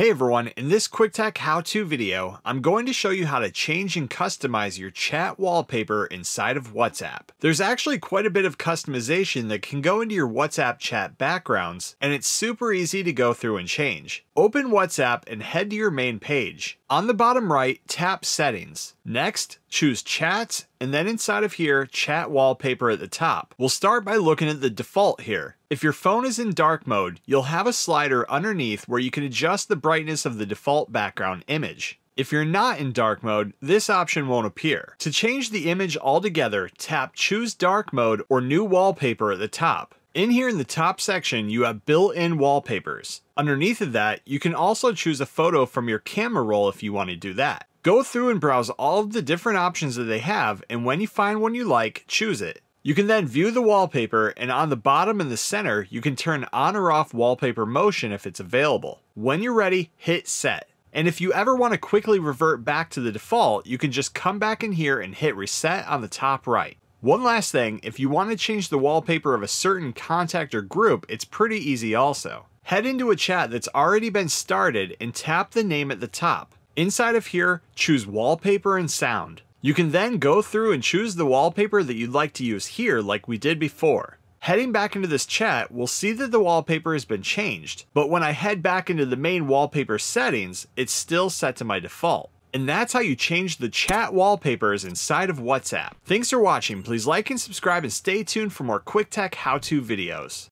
Hey everyone, in this quick tech how-to video, I'm going to show you how to change and customize your chat wallpaper inside of WhatsApp. There's actually quite a bit of customization that can go into your WhatsApp chat backgrounds, and it's super easy to go through and change. Open WhatsApp and head to your main page. On the bottom right, tap Settings. Next, choose Chats and then inside of here, chat wallpaper at the top. We'll start by looking at the default here. If your phone is in dark mode, you'll have a slider underneath where you can adjust the brightness of the default background image. If you're not in dark mode, this option won't appear. To change the image altogether, tap choose dark mode or new wallpaper at the top. In here in the top section, you have built-in wallpapers. Underneath of that, you can also choose a photo from your camera roll if you want to do that. Go through and browse all of the different options that they have, and when you find one you like, choose it. You can then view the wallpaper, and on the bottom and the center, you can turn on or off wallpaper motion if it's available. When you're ready, hit set. And if you ever want to quickly revert back to the default, you can just come back in here and hit reset on the top right. One last thing, if you want to change the wallpaper of a certain contact or group, it's pretty easy also. Head into a chat that's already been started and tap the name at the top. Inside of here, choose wallpaper and sound. You can then go through and choose the wallpaper that you'd like to use here like we did before. Heading back into this chat, we'll see that the wallpaper has been changed, but when I head back into the main wallpaper settings, it's still set to my default. And that's how you change the chat wallpapers inside of WhatsApp. Thanks for watching. Please like and subscribe and stay tuned for more quick tech how-to videos.